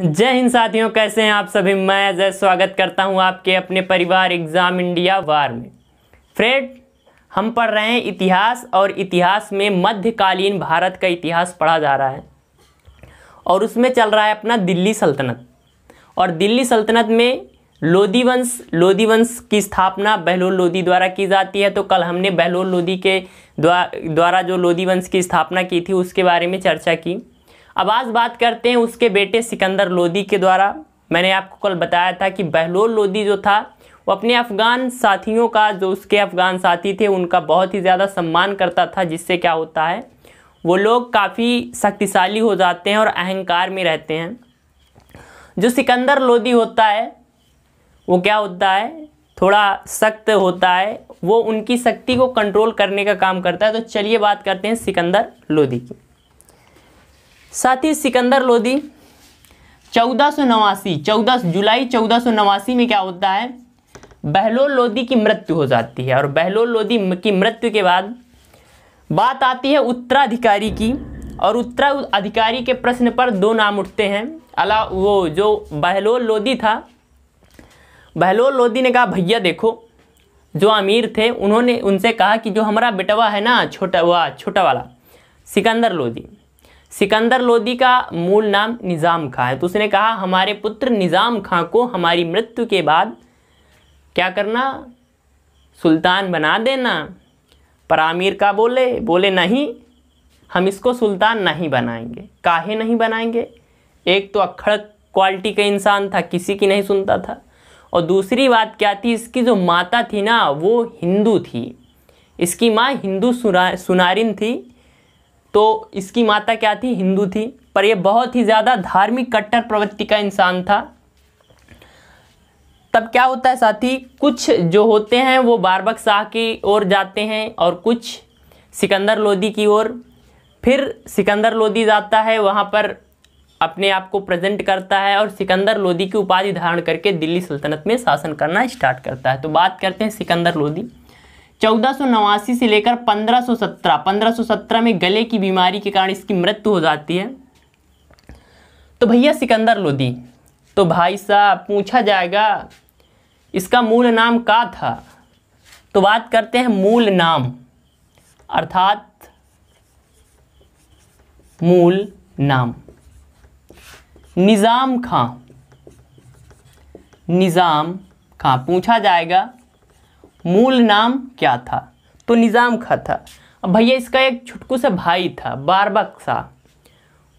जय हिंद साथियों कैसे हैं आप सभी मैं अजय स्वागत करता हूं आपके अपने परिवार एग्ज़ाम इंडिया वार में फ्रेड हम पढ़ रहे हैं इतिहास और इतिहास में मध्यकालीन भारत का इतिहास पढ़ा जा रहा है और उसमें चल रहा है अपना दिल्ली सल्तनत और दिल्ली सल्तनत में लोधी वंश लोधी वंश की स्थापना बहलोल लोधी द्वारा की जाती है तो कल हमने बहलोल लोधी के द्वारा जो लोधी वंश की स्थापना की थी उसके बारे में चर्चा की अब आज बात करते हैं उसके बेटे सिकंदर लोदी के द्वारा मैंने आपको कल बताया था कि बहलोल लोदी जो था वो अपने अफ़गान साथियों का जो उसके अफ़गान साथी थे उनका बहुत ही ज़्यादा सम्मान करता था जिससे क्या होता है वो लोग काफ़ी शक्तिशाली हो जाते हैं और अहंकार में रहते हैं जो सिकंदर लोदी होता है वो क्या होता है थोड़ा सख्त होता है वो उनकी शक्ति को कंट्रोल करने का काम करता है तो चलिए बात करते हैं सिकंदर लोदी की साथ ही सिकंदर लोधी चौदह सौ नवासी चौदह जुलाई चौदह सौ नवासी में क्या होता है बहलोल लोधी की मृत्यु हो जाती है और बहलोल लोधी की मृत्यु के बाद बात आती है उत्तराधिकारी की और उत्तराधिकारी के प्रश्न पर दो नाम उठते हैं अला वो जो बहलोल लोधी था बहलोल लोधी ने कहा भैया देखो जो अमीर थे उन्होंने उनसे कहा कि जो हमारा बेटवा है ना छोटा हुआ छोटा वाला सिकंदर लोधी सिकंदर लोदी का मूल नाम निज़ाम खां है तो उसने कहा हमारे पुत्र निज़ाम खां को हमारी मृत्यु के बाद क्या करना सुल्तान बना देना पर आमिर का बोले बोले नहीं हम इसको सुल्तान नहीं बनाएंगे काहे नहीं बनाएंगे एक तो अखड़ क्वालिटी का इंसान था किसी की नहीं सुनता था और दूसरी बात क्या थी इसकी जो माता थी ना वो हिंदू थी इसकी माँ हिंदू सुना सुनारिन थी तो इसकी माता क्या थी हिंदू थी पर यह बहुत ही ज़्यादा धार्मिक कट्टर प्रवृत्ति का इंसान था तब क्या होता है साथी कुछ जो होते हैं वो बारबक शाह की ओर जाते हैं और कुछ सिकंदर लोदी की ओर फिर सिकंदर लोदी जाता है वहाँ पर अपने आप को प्रेजेंट करता है और सिकंदर लोदी की उपाधि धारण करके दिल्ली सल्तनत में शासन करना स्टार्ट करता है तो बात करते हैं सिकंदर लोदी चौदह से लेकर 1517 1517 में गले की बीमारी के कारण इसकी मृत्यु हो जाती है तो भैया सिकंदर लोदी तो भाई साहब पूछा जाएगा इसका मूल नाम का था तो बात करते हैं मूल नाम अर्थात मूल नाम निज़ाम खां निज़ाम खां पूछा जाएगा मूल नाम क्या था तो निज़ाम खा था अब भैया इसका एक छुटकू सा भाई था बारबक शाह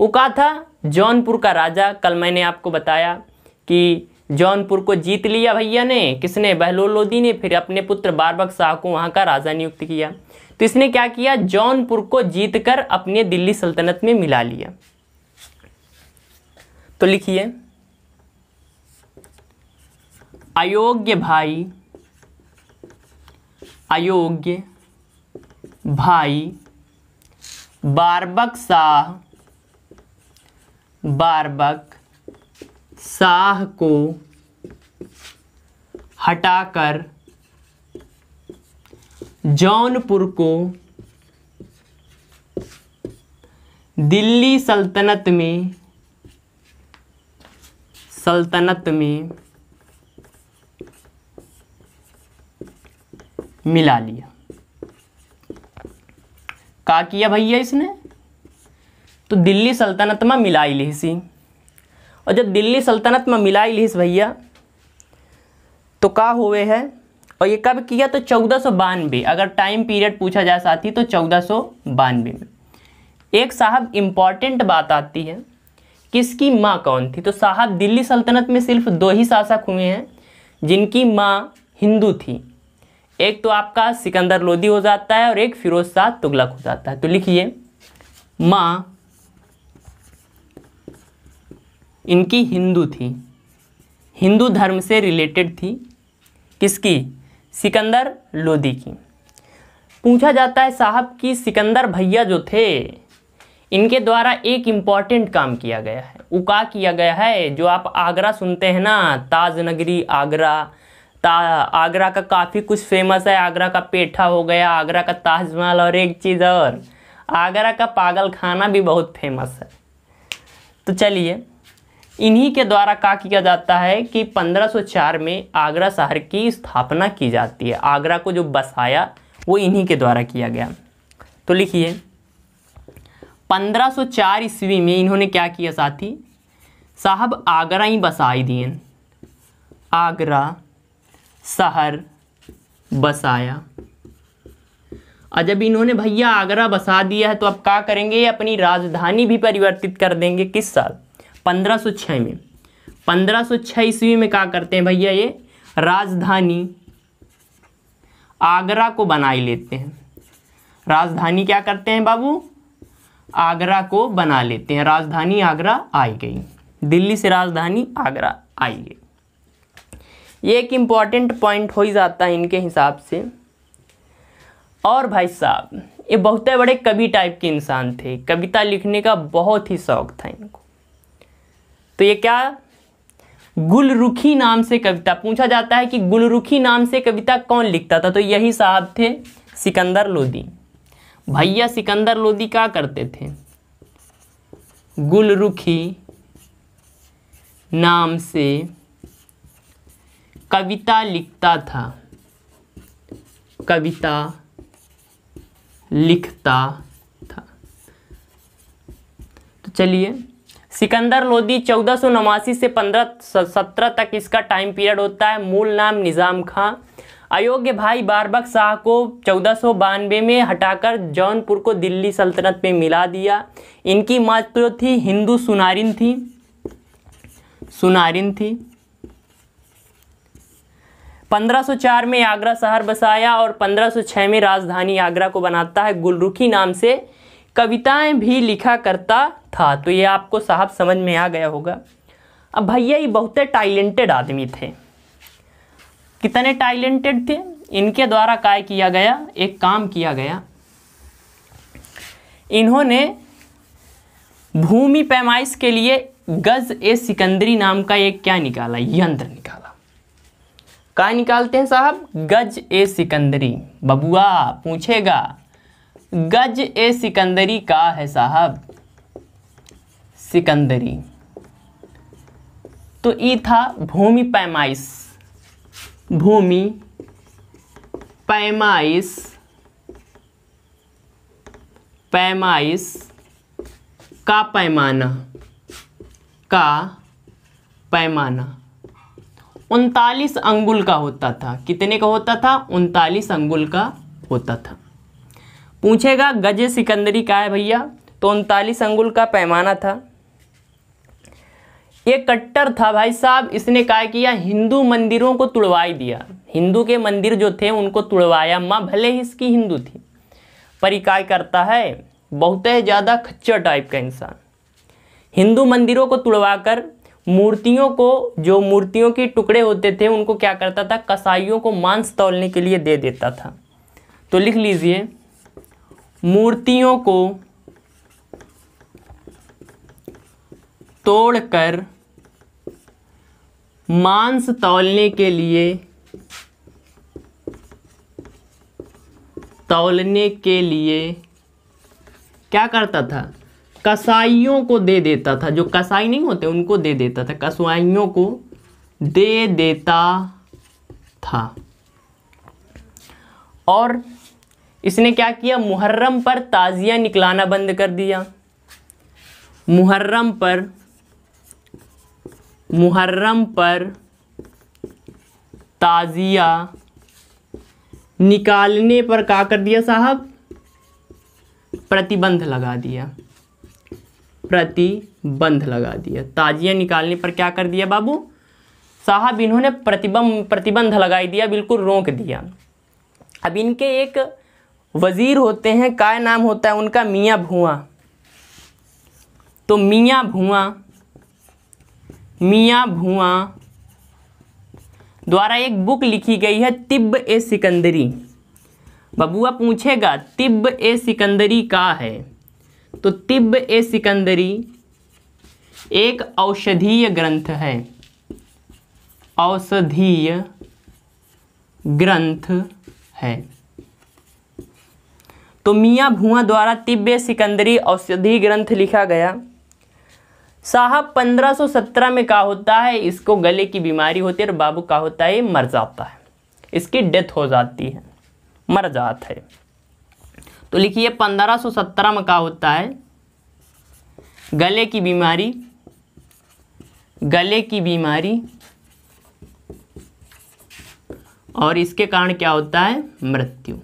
वो कहा था जौनपुर का राजा कल मैंने आपको बताया कि जौनपुर को जीत लिया भैया ने किसने बहलोलोदी ने फिर अपने पुत्र बारबक शाह को वहाँ का राजा नियुक्त किया तो इसने क्या किया जौनपुर को जीतकर अपने दिल्ली सल्तनत में मिला लिया तो लिखिए अयोग्य भाई अयोग्य भाई बारबक शाह बारबक शाह को हटाकर जौनपुर को दिल्ली सल्तनत में सल्तनत में मिला लिया का किया भैया इसने तो दिल्ली सल्तनत में मिलाई लिहसी और जब दिल्ली सल्तनत में मिलाई लिहस भैया तो का हुए है और ये कब किया तो चौदह सौ बानवे अगर टाइम पीरियड पूछा जा साथी तो चौदह सौ बानवे में एक साहब इम्पॉर्टेंट बात आती है किसकी माँ कौन थी तो साहब दिल्ली सल्तनत में सिर्फ दो ही शासक हुए हैं जिनकी माँ हिंदू थी एक तो आपका सिकंदर लोदी हो जाता है और एक फिरोज शाह तुगलक हो जाता है तो लिखिए माँ इनकी हिंदू थी हिंदू धर्म से रिलेटेड थी किसकी सिकंदर लोदी की पूछा जाता है साहब कि सिकंदर भैया जो थे इनके द्वारा एक इम्पॉर्टेंट काम किया गया है उका किया गया है जो आप आगरा सुनते हैं ना ताज नगरी आगरा आगरा का काफ़ी कुछ फेमस है आगरा का पेठा हो गया आगरा का ताजमहल और एक चीज़ और आगरा का पागल खाना भी बहुत फेमस है तो चलिए इन्हीं के द्वारा का किया जाता है कि 1504 में आगरा शहर की स्थापना की जाती है आगरा को जो बसाया वो इन्हीं के द्वारा किया गया तो लिखिए 1504 ईस्वी में इन्होंने क्या किया साथी साहब आगरा ही बसाई दिए आगरा शहर बसाया और जब इन्होंने भैया आगरा बसा दिया है तो अब क्या करेंगे अपनी राजधानी भी परिवर्तित कर देंगे किस साल 1506 में 1506 ईस्वी में क्या करते हैं भैया ये राजधानी आगरा को बना लेते हैं राजधानी क्या करते हैं बाबू आगरा को बना लेते हैं राजधानी आगरा आई गई दिल्ली से राजधानी आगरा आई गई ये एक इम्पॉर्टेंट पॉइंट हो ही जाता है इनके हिसाब से और भाई साहब ये बहुत बड़े कवि टाइप के इंसान थे कविता लिखने का बहुत ही शौक था इनको तो ये क्या गुलरुखी नाम से कविता पूछा जाता है कि गुलरुखी नाम से कविता कौन लिखता था तो यही साहब थे सिकंदर लोदी भैया सिकंदर लोदी क्या करते थे गुलरुखी नाम से कविता लिखता था कविता लिखता था तो चलिए सिकंदर लोदी चौदह नवासी से पंद्रह सत्रह तक इसका टाइम पीरियड होता है मूल नाम निज़ाम खां अयोग्य भाई बारबक शाह को चौदह में हटाकर जौनपुर को दिल्ली सल्तनत में मिला दिया इनकी माँ थी हिंदू सुनारिन थी सुनारिन थी 1504 में आगरा शहर बसाया और 1506 में राजधानी आगरा को बनाता है गुलरुखी नाम से कविताएं भी लिखा करता था तो ये आपको साहब समझ में आ गया होगा अब भैया ये बहुत टैलेंटेड आदमी थे कितने टैलेंटेड थे इनके द्वारा काय किया गया एक काम किया गया इन्होंने भूमि पैमाइश के लिए गज ए सिकंदरी नाम का एक क्या निकाला यंत्र निकाला का निकालते हैं साहब गज ए सिकंदरी बबुआ पूछेगा गज ए सिकंदरी का है साहब सिकंदरी तो ई था भूमि पैमाइश भूमि पैमाइश पैमाइश का पैमाना का पैमाना उनतालीस अंगुल का होता था कितने का होता था उनतालीस अंगुल का होता था पूछेगा गज सिकंदरी का है भैया तो उनतालीस अंगुल का पैमाना था ये कट्टर था भाई साहब इसने क्या किया हिंदू मंदिरों को तुड़वाई दिया हिंदू के मंदिर जो थे उनको तुड़वाया माँ भले ही इसकी हिंदू थी पर इकाय करता है बहुत ज़्यादा खच्चर टाइप का इंसान हिंदू मंदिरों को तुड़वाकर मूर्तियों को जो मूर्तियों के टुकड़े होते थे उनको क्या करता था कसाईयों को मांस तौलने के लिए दे देता था तो लिख लीजिए मूर्तियों को तोड़कर मांस तौलने के लिए तौलने के लिए क्या करता था कसाइयों को दे देता था जो कसाई नहीं होते उनको दे देता था कसवाइयों को दे देता था और इसने क्या किया मुहर्रम पर ताज़िया निकलाना बंद कर दिया मुहर्रम पर मुहर्रम पर ताज़िया निकालने पर क्या कर दिया साहब प्रतिबंध लगा दिया प्रतिबंध लगा दिया ताजिया निकालने पर क्या कर दिया बाबू साहब इन्होंने प्रतिबंध प्रतिबंध लगाई दिया बिल्कुल रोक दिया अब इनके एक वज़ीर होते हैं काय नाम होता है उनका मियाँ भुआ तो मियाँ भुआ मियाँ भुआ द्वारा एक बुक लिखी गई है तिब ए सिकंदरी बबुआ पूछेगा तिब ए सिकंदरी का है तो तिब्ब ए सिकंदरी एक औषधीय ग्रंथ है औषधीय ग्रंथ है तो मियाँ भुआ द्वारा तिब्बे सिकंदरी औषधि ग्रंथ लिखा गया साहब 1517 में क्या होता है इसको गले की बीमारी होती है और बाबू का होता है मर जाता है इसकी डेथ हो जाती है मर जाता है तो लिखिए पंद्रह सौ सत्रह में का होता है गले की बीमारी गले की बीमारी और इसके कारण क्या होता है मृत्यु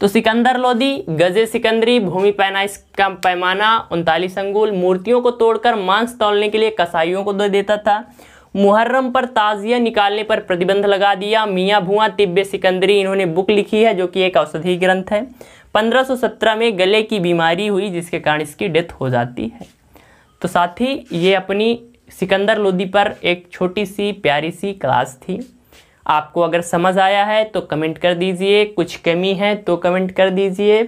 तो सिकंदर लोदी गजे सिकंदरी भूमि पैनाइस का पैमाना उनतालीस अंगुल मूर्तियों को तोड़कर मांस तोलने के लिए कसाईयों को दे देता था मुहर्रम पर ताजिया निकालने पर प्रतिबंध लगा दिया मियाँ भुआ तिब्य सिकंदरी इन्होंने बुक लिखी है जो कि एक औषधि ग्रंथ है 1517 में गले की बीमारी हुई जिसके कारण इसकी डेथ हो जाती है तो साथ ही ये अपनी सिकंदर लोधी पर एक छोटी सी प्यारी सी क्लास थी आपको अगर समझ आया है तो कमेंट कर दीजिए कुछ कमी है तो कमेंट कर दीजिए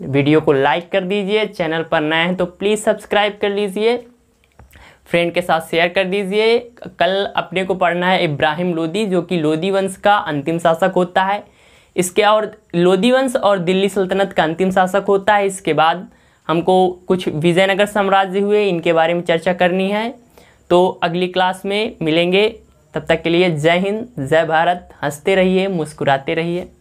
वीडियो को लाइक कर दीजिए चैनल पर नए हैं तो प्लीज़ सब्सक्राइब कर लीजिए फ्रेंड के साथ शेयर कर दीजिए कल अपने को पढ़ना है इब्राहिम लोदी जो कि लोदी वंश का अंतिम शासक होता है इसके और लोदी वंश और दिल्ली सल्तनत का अंतिम शासक होता है इसके बाद हमको कुछ विजयनगर साम्राज्य हुए इनके बारे में चर्चा करनी है तो अगली क्लास में मिलेंगे तब तक के लिए जय हिंद जय भारत हंसते रहिए मुस्कुराते रहिए